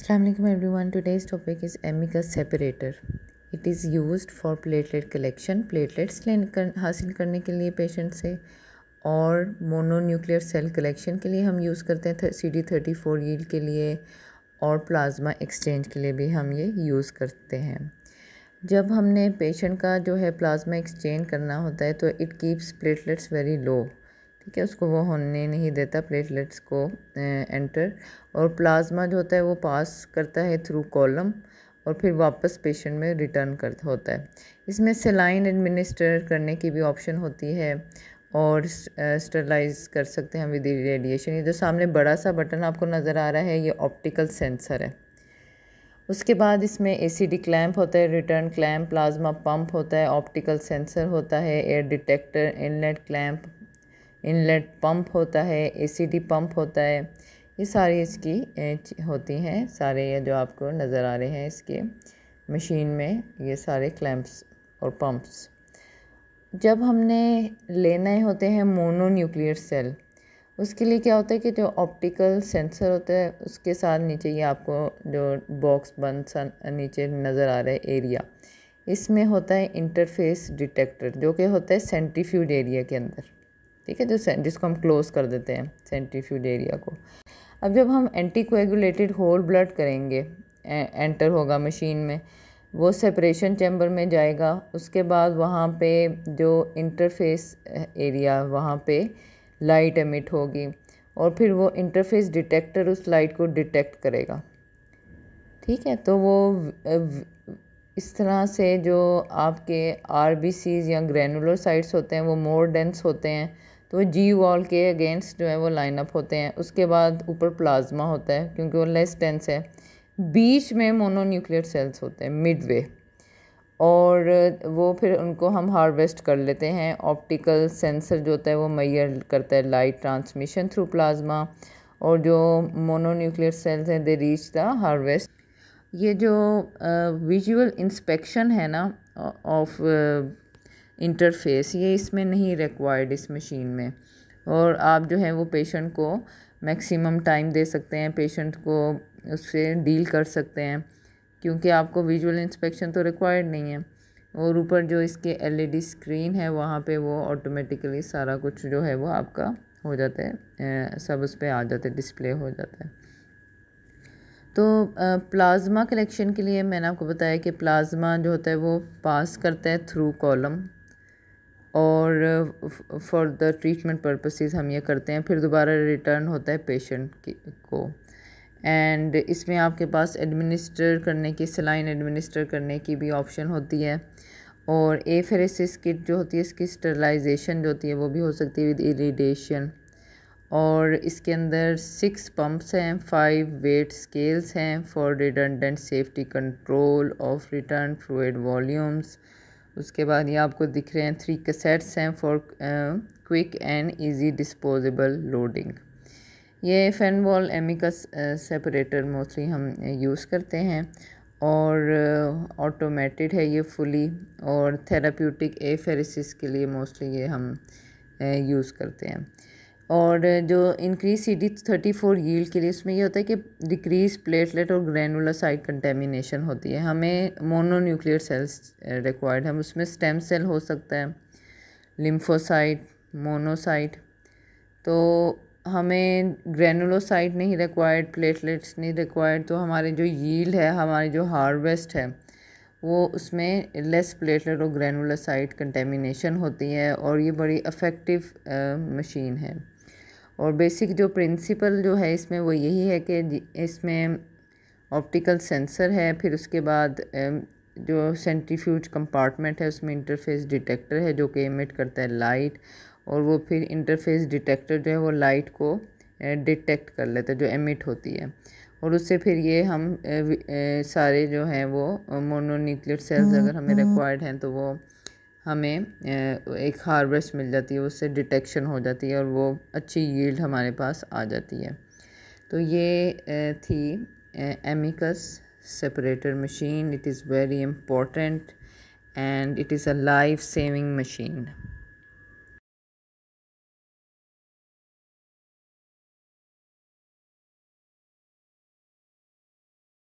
Assalamualaikum everyone. Today's topic is amicus separator. It is used for platelet collection. Platelets कर, हासिल करने के लिए पेशेंट से और मोनोन्यूक्लियर सेल कलेक्शन के लिए हम यूज़ करते हैं C D thirty four yield के लिए और प्लाज्मा एक्सचेंज के लिए भी हम ये यूज़ करते हैं जब हमने पेशेंट का जो है प्लाज्मा एक्सचेंज करना होता है तो it keeps platelets very low ठीक है उसको वो होने नहीं देता प्लेटलेट्स को एंटर और प्लाज्मा जो होता है वो पास करता है थ्रू कॉलम और फिर वापस पेशेंट में रिटर्न कर होता है इसमें सेलाइन एडमिनिस्टर करने की भी ऑप्शन होती है और स्टरलाइज कर सकते हैं विद रेडिएशन ये जो सामने बड़ा सा बटन आपको नज़र आ रहा है ये ऑप्टिकल सेंसर है उसके बाद इसमें एसीडी क्लैम्प होता है रिटर्न क्लैम्प प्लाज्मा पंप होता है ऑप्टिकल सेंसर होता है air detector inlet clamp inlet pump होता है एसीडी पंप होता है ये सारी इसकी होती हैं सारे ये जो आपको नज़र आ रहे हैं इसके मशीन में ये सारे क्लैंप्स और पंप्स जब हमने लेने होते हैं मोनो न्यूक्लियर सेल उसके लिए क्या होता है कि जो ऑप्टिकल सेंसर होता है उसके साथ नीचे ये आपको जो बॉक्स बंद सा नीचे नज़र आ रहा है एरिया इसमें होता है इंटरफेस डिटेक्टर जो कि होता है सेंट्रीफ्यूज एरिया के अंदर ठीक है जो जिसको हम क्लोज कर देते हैं सेंट्रीफ्यूज एरिया को अब जब हम एंटी कोएगुलेटेड होल ब्लड करेंगे एंटर होगा मशीन में वो सेपरेशन चैम्बर में जाएगा उसके बाद वहाँ पे जो इंटरफेस एरिया वहाँ पे लाइट एमिट होगी और फिर वो इंटरफेस डिटेक्टर उस लाइट को डिटेक्ट करेगा ठीक है तो वो इस तरह से जो आपके आर या ग्रेनुलर साइट्स होते हैं वो मोर डेंस होते हैं तो जी वॉल के अगेंस्ट जो है वो लाइनअप होते हैं उसके बाद ऊपर प्लाज्मा होता है क्योंकि वो लेस टेंस है बीच में मोनोन्यूक्लियर सेल्स होते हैं मिडवे और वो फिर उनको हम हार्वेस्ट कर लेते हैं ऑप्टिकल सेंसर जो होता है वो मैयर करता है लाइट ट्रांसमिशन थ्रू प्लाज्मा और जो मोनोन्यूक्लियर सेल्स हैं दे रीच द हार्वेस्ट ये जो विजुअल uh, इंस्पेक्शन है ना ऑफ इंटरफेस ये इसमें नहीं रिक्वायर्ड इस मशीन में और आप जो है वो पेशेंट को मैक्सिमम टाइम दे सकते हैं पेशेंट को उससे डील कर सकते हैं क्योंकि आपको विजुअल इंस्पेक्शन तो रिक्वायर्ड नहीं है और ऊपर जो इसके एलईडी स्क्रीन e है वहाँ पे वो ऑटोमेटिकली सारा कुछ जो है वो आपका हो जाता है सब उस पर आ जाता है डिस्प्ले हो जाता है तो प्लाज्मा कलेक्शन के लिए मैंने आपको बताया कि प्लाज्मा जो होता है वो पास करता है थ्रू कॉलम और फॉर द ट्रीटमेंट पर्पसेस हम ये करते हैं फिर दोबारा रिटर्न होता है पेशेंट को एंड इसमें आपके पास एडमिनिस्टर करने की सलाइन एडमिनिस्टर करने की भी ऑप्शन होती है और फेरेसिस किट जो होती है इसकी स्टरलाइजेशन जो होती है वो भी हो सकती है विद इरीडेशन और इसके अंदर सिक्स पम्प्स हैं फाइव वेट स्केल्स हैं for redundant safety control of return fluid volumes उसके बाद ये आपको दिख रहे हैं थ्री कैसेट्स हैं for quick and easy disposable loading ये Fenwal Amicus separator mostly हम यूज़ uh, करते हैं और ऑटोमेटेड uh, है ये फुली और थेराप्यूटिक एफेरिस के लिए मोस्टली ये हम यूज़ uh, करते हैं और जो increase C D thirty four yield के लिए इसमें यह होता है कि डिक्रीज प्लेटलेट और ग्रैनुलासाइट कंटेमिनेशन होती है हमें मोनोन्यूक्लियर सेल्स रिक्वायर्ड है उसमें स्टेम सेल हो सकता है लिम्फोसाइट मोनोसाइट तो हमें ग्रैनुलोसाइट नहीं रिक्वायर्ड प्लेटलेट्स नहीं रिक्वायर्ड तो हमारे जो यील्ड है हमारे जो हार्वेस्ट है वो उसमें लेस प्लेटलेट और ग्रैनुलोसाइट कंटेमिनेशन होती है और ये बड़ी अफेक्टिव मशीन eh, है और बेसिक जो प्रिंसिपल जो है इसमें वो यही है कि इसमें ऑप्टिकल सेंसर है फिर उसके बाद जो सेंट्रीफ्यूज कंपार्टमेंट है उसमें इंटरफेस डिटेक्टर है जो कि एमिट करता है लाइट और वो फिर इंटरफेस डिटेक्टर जो है वो लाइट को डिटेक्ट कर लेता है जो एमिट होती है और उससे फिर ये हम सारे जो हैं वो मोनोन्यूक्लियर सेल्स हाँ, अगर हमें रिक्वायर्ड हाँ। हैं तो वो हमें एक हार्वेस्ट मिल जाती है उससे डिटेक्शन हो जाती है और वो अच्छी यील्ड हमारे पास आ जाती है तो ये थी Amicus separator machine it is very important and it is a life saving machine